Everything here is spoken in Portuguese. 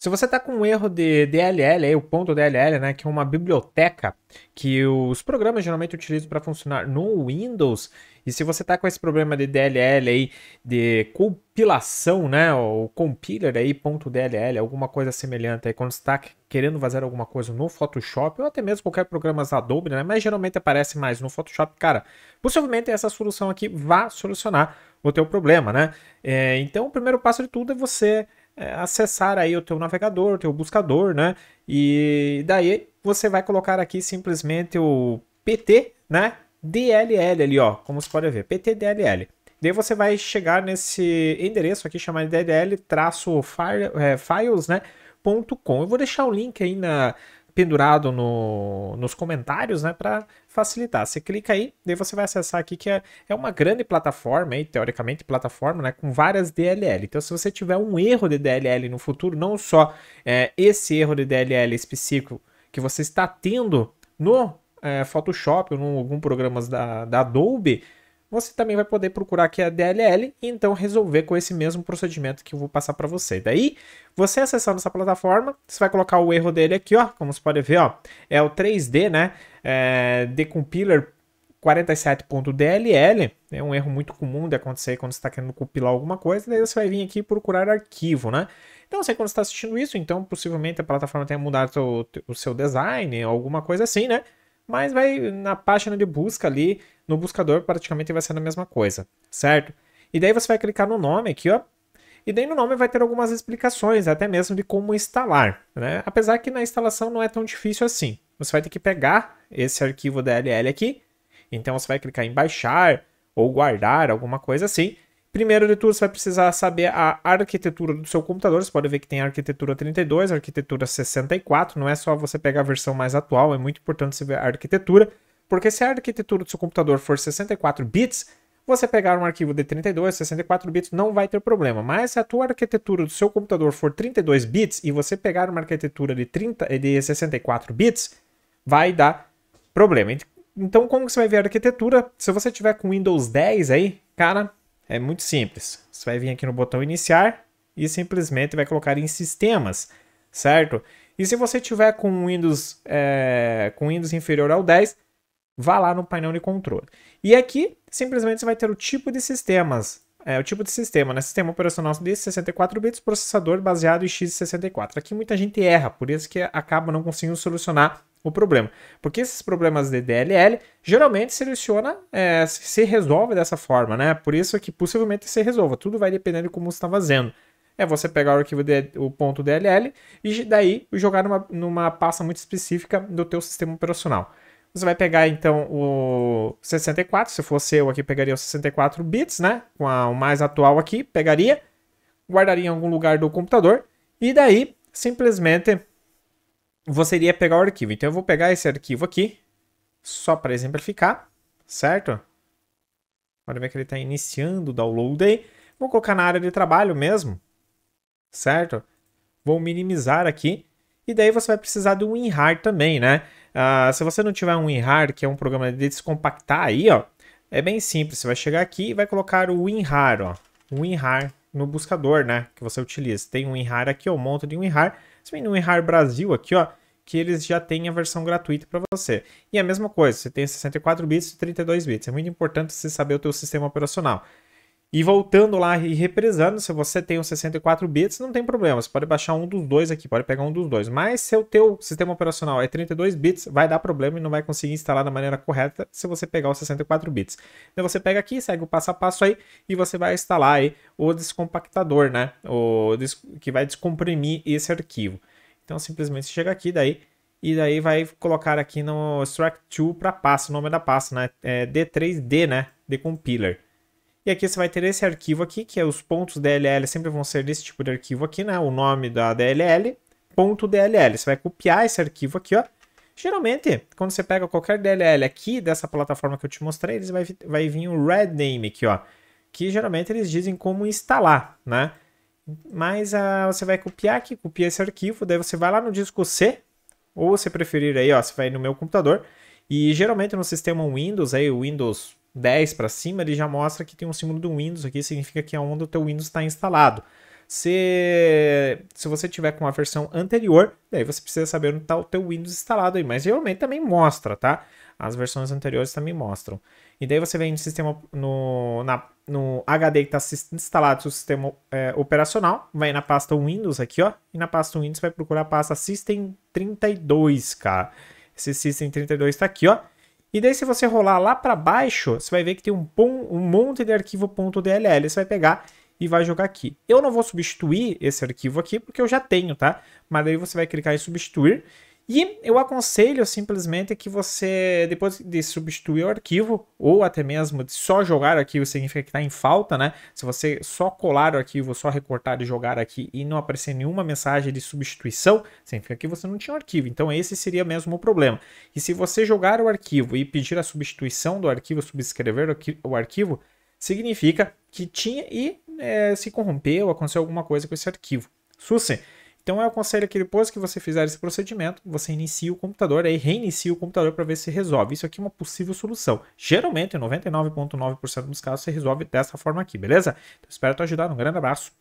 Se você está com um erro de DLL, aí, o ponto DLL, né, que é uma biblioteca que os programas geralmente utilizam para funcionar no Windows, e se você está com esse problema de DLL aí, de compilação, né, ou compiler aí, ponto DLL, alguma coisa semelhante aí, quando está querendo fazer alguma coisa no Photoshop, ou até mesmo qualquer programa Adobe, né, mas geralmente aparece mais no Photoshop, cara, possivelmente essa solução aqui vá solucionar o teu problema, né? É, então, o primeiro passo de tudo é você é, acessar aí o teu navegador, o teu buscador, né? E daí você vai colocar aqui simplesmente o PT, né? DLL ali, ó, como você pode ver, PT DLL. Daí você vai chegar nesse endereço aqui chamado DLL-files, é, né? .com. Eu vou deixar o link aí na, pendurado no, nos comentários, né, para facilitar. Você clica aí, daí você vai acessar aqui que é, é uma grande plataforma, aí, teoricamente plataforma, né, com várias DLL. Então, se você tiver um erro de DLL no futuro, não só é, esse erro de DLL específico que você está tendo no é, Photoshop ou em algum programas da, da Adobe, você também vai poder procurar aqui a DLL e então resolver com esse mesmo procedimento que eu vou passar para você. Daí, você acessando essa plataforma, você vai colocar o erro dele aqui, ó, como você pode ver, ó, é o 3D, né, é, decompiler 47.dll, é um erro muito comum de acontecer quando você está querendo compilar alguma coisa, daí você vai vir aqui procurar arquivo, né? Então, sei quando você está assistindo isso, então possivelmente a plataforma tenha mudado o, o seu design, alguma coisa assim, né? mas vai na página de busca ali, no buscador praticamente vai ser a mesma coisa, certo? E daí você vai clicar no nome aqui, ó. E daí no nome vai ter algumas explicações, até mesmo de como instalar, né? Apesar que na instalação não é tão difícil assim. Você vai ter que pegar esse arquivo DLL aqui, então você vai clicar em baixar ou guardar, alguma coisa assim, Primeiro de tudo, você vai precisar saber a arquitetura do seu computador. Você pode ver que tem a arquitetura 32, a arquitetura 64. Não é só você pegar a versão mais atual, é muito importante você ver a arquitetura. Porque se a arquitetura do seu computador for 64 bits, você pegar um arquivo de 32, 64 bits não vai ter problema. Mas se a tua arquitetura do seu computador for 32 bits e você pegar uma arquitetura de, 30, de 64 bits, vai dar problema. Então, como que você vai ver a arquitetura? Se você tiver com Windows 10 aí, cara, é muito simples. Você vai vir aqui no botão iniciar e simplesmente vai colocar em sistemas, certo? E se você tiver com Windows, é, com Windows inferior ao 10, vá lá no painel de controle. E aqui, simplesmente você vai ter o tipo de sistemas, é, o tipo de sistema, né? Sistema operacional de 64 bits, processador baseado em x64. Aqui muita gente erra, por isso que acaba não conseguindo solucionar o problema. Porque esses problemas de DLL geralmente seleciona, é, se resolve dessa forma, né? Por isso é que possivelmente se resolva. Tudo vai depender de como você está fazendo. É você pegar o arquivo de, o ponto .dll e daí jogar numa, numa pasta muito específica do teu sistema operacional. Você vai pegar então o 64, se fosse eu aqui pegaria o 64 bits, né? Com a, o mais atual aqui, pegaria, guardaria em algum lugar do computador e daí simplesmente você iria pegar o arquivo. Então eu vou pegar esse arquivo aqui, só para exemplificar, certo? Pode ver é que ele está iniciando o download aí. Vou colocar na área de trabalho mesmo, certo? Vou minimizar aqui. E daí você vai precisar de um WinRAR também, né? Uh, se você não tiver um WinRAR, que é um programa de descompactar aí, ó, é bem simples. Você vai chegar aqui e vai colocar o WinRAR, ó. WinRAR no buscador, né? Que você utiliza. Tem um WinRAR aqui, ó, um monte de WinRAR. Você vem no WinRAR Brasil aqui, ó, que eles já têm a versão gratuita para você. E a mesma coisa, você tem 64 bits e 32 bits. É muito importante você saber o teu sistema operacional. E voltando lá e represando, se você tem os 64 bits, não tem problema, você pode baixar um dos dois aqui, pode pegar um dos dois. Mas se o teu sistema operacional é 32 bits, vai dar problema e não vai conseguir instalar da maneira correta se você pegar os 64 bits. Então você pega aqui, segue o passo a passo aí e você vai instalar aí o descompactador, né? O que vai descomprimir esse arquivo. Então simplesmente você chega aqui daí e daí vai colocar aqui no extract 2 para pasta, o nome da pasta, né? É D3D, né? De compiler. E aqui você vai ter esse arquivo aqui, que é os pontos DLL sempre vão ser desse tipo de arquivo aqui, né? O nome da DLL, ponto DLL. Você vai copiar esse arquivo aqui, ó. Geralmente, quando você pega qualquer DLL aqui dessa plataforma que eu te mostrei, eles vai, vai vir o um red name aqui, ó. Que geralmente eles dizem como instalar, né? Mas ah, você vai copiar aqui, copia esse arquivo, daí você vai lá no disco C, ou você preferir aí, ó, você vai no meu computador, e geralmente no sistema Windows, aí o Windows 10 para cima, ele já mostra que tem um símbolo do Windows aqui, significa que é onde o teu Windows está instalado. Se, se você tiver com a versão anterior, daí você precisa saber onde está o teu Windows instalado aí, mas geralmente também mostra, tá? As versões anteriores também mostram. E daí você vem no sistema no, na, no HD que está instalado o sistema é, operacional, vai na pasta Windows aqui, ó, e na pasta Windows vai procurar a pasta System 32, cara. Esse System 32 está aqui, ó. E daí se você rolar lá para baixo, você vai ver que tem um, um monte de arquivo .dll, você vai pegar e vai jogar aqui. Eu não vou substituir esse arquivo aqui porque eu já tenho, tá? Mas aí você vai clicar em substituir. E eu aconselho simplesmente que você, depois de substituir o arquivo, ou até mesmo de só jogar o arquivo, significa que está em falta, né? Se você só colar o arquivo, só recortar e jogar aqui e não aparecer nenhuma mensagem de substituição, significa que você não tinha o arquivo. Então esse seria mesmo o problema. E se você jogar o arquivo e pedir a substituição do arquivo, subscrever o arquivo, significa que tinha e é, se corrompeu, aconteceu alguma coisa com esse arquivo. SUSE. Então eu aconselho que depois que você fizer esse procedimento, você inicie o computador, aí reinicie o computador para ver se resolve. Isso aqui é uma possível solução. Geralmente, 99,9% dos casos, se resolve dessa forma aqui, beleza? Então, espero te ajudar. Um grande abraço.